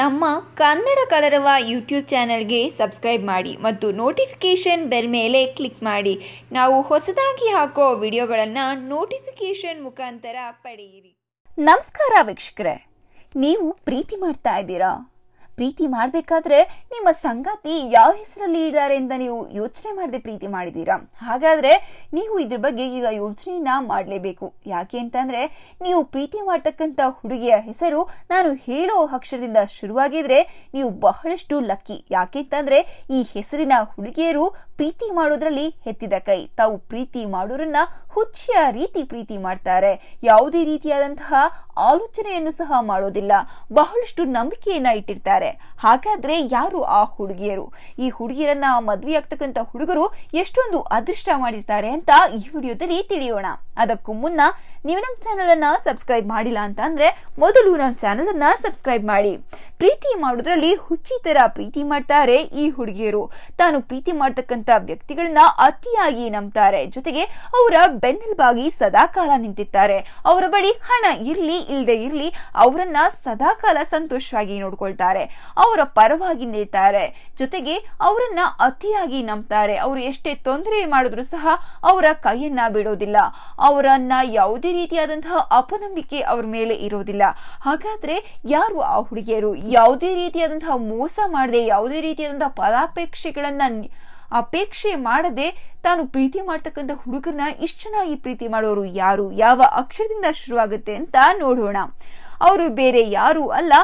ನಮ್ಮ ಕನ್ನಡ ಕಲರವ ಯೂಟ್ಯೂಬ್ ಚಾನೆಲ್ಗೆ ಸಬ್ಸ್ಕ್ರೈಬ್ ಮಾಡಿ ಮತ್ತು ನೋಟಿಫಿಕೇಷನ್ ಬೆಲ್ ಮೇಲೆ ಕ್ಲಿಕ್ ಮಾಡಿ ನಾವು ಹೊಸದಾಗಿ ಹಾಕೋ ವಿಡಿಯೋಗಳನ್ನು ನೋಟಿಫಿಕೇಷನ್ ಮುಖಾಂತರ ಪಡೆಯಿರಿ ನಮಸ್ಕಾರ ವೀಕ್ಷಕರೇ ನೀವು ಪ್ರೀತಿ ಮಾಡ್ತಾ ಇದ್ದೀರಾ ಪ್ರೀತಿ ಮಾಡಬೇಕಾದ್ರೆ ನಿಮ್ಮ ಸಂಗಾತಿ ಯಾವ ಹೆಸರಲ್ಲಿ ಇದ್ದಾರೆ ಅಂತ ನೀವು ಯೋಚನೆ ಮಾಡದೆ ಪ್ರೀತಿ ಮಾಡಿದ್ದೀರಾ ಹಾಗಾದ್ರೆ ನೀವು ಇದ್ರ ಬಗ್ಗೆ ಈಗ ಯೋಚನೆಯನ್ನ ಮಾಡಲೇಬೇಕು ಯಾಕೆ ಅಂತಂದ್ರೆ ನೀವು ಪ್ರೀತಿ ಮಾಡ್ತಕ್ಕಂಥ ಹುಡುಗಿಯ ಹೆಸರು ನಾನು ಹೇಳೋ ಅಕ್ಷರದಿಂದ ಶುರುವಾಗಿದ್ರೆ ನೀವು ಬಹಳಷ್ಟು ಲಕ್ಕಿ ಯಾಕೆ ಅಂತಂದ್ರೆ ಈ ಹೆಸರಿನ ಹುಡುಗಿಯರು ಪ್ರೀತಿ ಮಾಡೋದ್ರಲ್ಲಿ ಹೆತ್ತಿದ ಕೈ ತಾವು ಪ್ರೀತಿ ಮಾಡೋರನ್ನ ಹುಚ್ಚಿಯ ರೀತಿ ಪ್ರೀತಿ ಮಾಡ್ತಾರೆ ಯಾವುದೇ ರೀತಿಯಾದಂತಹ ಆಲೋಚನೆಯನ್ನು ಸಹ ಮಾಡೋದಿಲ್ಲ ಬಹಳಷ್ಟು ನಂಬಿಕೆಯನ್ನ ಇಟ್ಟಿರ್ತಾರೆ ಹೇಳ್ತಾರೆ ಹಾಗಾದ್ರೆ ಯಾರು ಆ ಹುಡುಗಿಯರು ಈ ಹುಡುಗಿಯರನ್ನ ಮದ್ವೆ ಆಗ್ತಕ್ಕಂತ ಹುಡುಗರು ಎಷ್ಟೊಂದು ಅದೃಷ್ಟ ಮಾಡಿರ್ತಾರೆ ಅಂತ ಈ ವಿಡಿಯೋದಲ್ಲಿ ತಿಳಿಯೋಣ ಅದಕ್ಕೂ ಮುನ್ನ ನೀವು ನಮ್ ಚಾನಲ್ ಅನ್ನ ಸಬ್ಸ್ಕ್ರೈಬ್ ಮಾಡಿಲ್ಲ ಅಂತ ಅಂದ್ರೆ ಮೊದಲು ನಮ್ಮ ಚಾನಲ್ ಅನ್ನ ಸಬ್ಸ್ಕ್ರೈಬ್ ಮಾಡಿ ಪ್ರೀತಿ ಮಾಡೋದ್ರಲ್ಲಿ ಹುಚ್ಚಿ ತರ ಪ್ರೀತಿ ಮಾಡ್ತಾರೆ ಈ ಹುಡುಗಿಯರು ತಾನು ಪ್ರೀತಿ ಮಾಡ್ತಕ್ಕಂತ ವ್ಯಕ್ತಿಗಳನ್ನ ಅತಿಯಾಗಿ ನಂಬ್ತಾರೆ ಜೊತೆಗೆ ಅವರ ಬೆನ್ನೆಲುಬಾಗಿ ಸದಾಕಾಲ ನಿಂತಿರ್ತಾರೆ ಅವರ ಬಳಿ ಹಣ ಇರ್ಲಿ ಇಲ್ಲದೆ ಇರ್ಲಿ ಅವರನ್ನ ಸದಾಕಾಲ ಸಂತೋಷವಾಗಿ ನೋಡ್ಕೊಳ್ತಾರೆ ಅವರ ಪರವಾಗಿ ನಿಲ್ತಾರೆ ಜೊತೆಗೆ ಅವರನ್ನ ಅತಿಯಾಗಿ ನಂಬ್ತಾರೆ ಅವರು ಎಷ್ಟೇ ತೊಂದರೆ ಮಾಡಿದ್ರು ಸಹ ಅವರ ಕೈಯನ್ನ ಬಿಡೋದಿಲ್ಲ ಅವರನ್ನ ಯಾವುದೇ ರೀತಿಯಾದಂತಹ ಅಪನಂಬಿಕೆ ಅವರ ಮೇಲೆ ಇರೋದಿಲ್ಲ ಹಾಗಾದ್ರೆ ಯಾರು ಆ ಹುಡುಗಿಯರು ಯಾವುದೇ ರೀತಿಯಾದಂತಹ ಮೋಸ ಮಾಡದೆ ಯಾವುದೇ ರೀತಿಯಾದಂತಹ ಫಲಾಪೇಕ್ಷೆಗಳನ್ನ ಅಪೇಕ್ಷೆ ಮಾಡದೆ ತಾನು ಪ್ರೀತಿ ಮಾಡ್ತಕ್ಕಂಥ ಹುಡುಗರನ್ನ ಇಷ್ಟು ಚೆನ್ನಾಗಿ ಪ್ರೀತಿ ಮಾಡೋರು ಯಾರು ಯಾವ ಅಕ್ಷರದಿಂದ ಶುರುವಾಗುತ್ತೆ ಅಂತ ನೋಡೋಣ ಅವರು ಬೇರೆ ಯಾರು ಅಲ್ಲ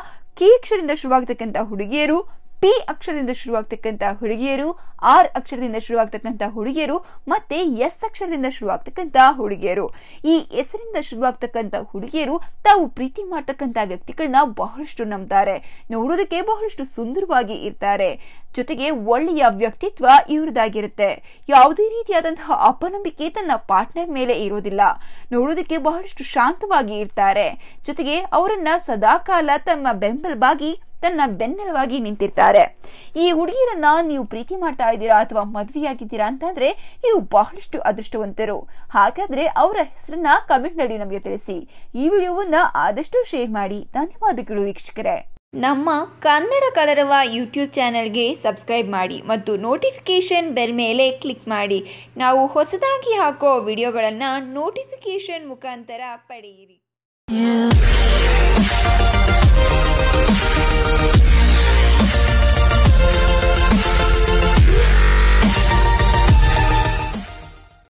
ಕೀಕ್ಷರಿಂದ ಶುರುವಾಗತಕ್ಕಂಥ ಹುಡುಗಿಯರು ಪಿ ಅಕ್ಷರದಿಂದ ಶುರುವಾಗ್ತಕ್ಕಂತಹ ಹುಡುಗಿಯರು ಆರ್ ಅಕ್ಷರದಿಂದ ಶುರುವಾಗ್ತಕ್ಕಂತಹ ಹುಡುಗಿಯರು ಮತ್ತೆ ಎಸ್ ಅಕ್ಷರದಿಂದ ಶುರುವಾಗ್ತಕ್ಕಂತಹ ಹುಡುಗಿಯರು ಈ ಹೆಸರಿಂದ ಶುರುವಾಗ್ತಕ್ಕಂಥ ಹುಡುಗಿಯರು ತಾವು ಪ್ರೀತಿ ಮಾಡ್ತಕ್ಕಂತಹ ವ್ಯಕ್ತಿಗಳನ್ನ ಬಹಳಷ್ಟು ನಂಬ್ತಾರೆ ನೋಡೋದಕ್ಕೆ ಬಹಳಷ್ಟು ಸುಂದರವಾಗಿ ಇರ್ತಾರೆ ಜೊತೆಗೆ ಒಳ್ಳೆಯ ವ್ಯಕ್ತಿತ್ವ ಇವರದಾಗಿರುತ್ತೆ ಯಾವುದೇ ರೀತಿಯಾದಂತಹ ಅಪನಂಬಿಕೆ ತನ್ನ ಪಾರ್ಟ್ನರ್ ಮೇಲೆ ಇರೋದಿಲ್ಲ ನೋಡೋದಕ್ಕೆ ಬಹಳಷ್ಟು ಶಾಂತವಾಗಿ ಇರ್ತಾರೆ ಜೊತೆಗೆ ಅವರನ್ನ ಸದಾಕಾಲ ತಮ್ಮ ಬೆಂಬಲವಾಗಿ ತನ್ನ ಬೆನ್ನೆಲುವಾಗಿ ನಿಂತಿರ್ತಾರೆ ಈ ಹುಡುಗಿಯರನ್ನ ನೀವು ಪ್ರೀತಿ ಮಾಡ್ತಾ ಇದ್ದೀರಾ ಅಥವಾ ಮದುವೆಯಾಗಿದ್ದೀರಾ ಅಂತಂದ್ರೆ ನೀವು ಬಹಳಷ್ಟು ಅದೃಷ್ಟವಂತರು ಹಾಗಾದ್ರೆ ಅವರ ಹೆಸರನ್ನ ಕಮೆಂಟ್ ನಲ್ಲಿ ನಮಗೆ ತಿಳಿಸಿ ಈ ವಿಡಿಯೋವನ್ನ ಆದಷ್ಟು ಶೇರ್ ಮಾಡಿ ಧನ್ಯವಾದಗಳು ವೀಕ್ಷಕರೇ ನಮ್ಮ ಕನ್ನಡ ಕಲರವ ಯೂಟ್ಯೂಬ್ ಚಾನೆಲ್ಗೆ ಸಬ್ಸ್ಕ್ರೈಬ್ ಮಾಡಿ ಮತ್ತು ನೋಟಿಫಿಕೇಶನ್ ಬೆಲ್ ಮೇಲೆ ಕ್ಲಿಕ್ ಮಾಡಿ ನಾವು ಹೊಸದಾಗಿ ಹಾಕೋ ವಿಡಿಯೋಗಳನ್ನು ನೋಟಿಫಿಕೇಷನ್ ಮುಖಾಂತರ ಪಡೆಯಿರಿ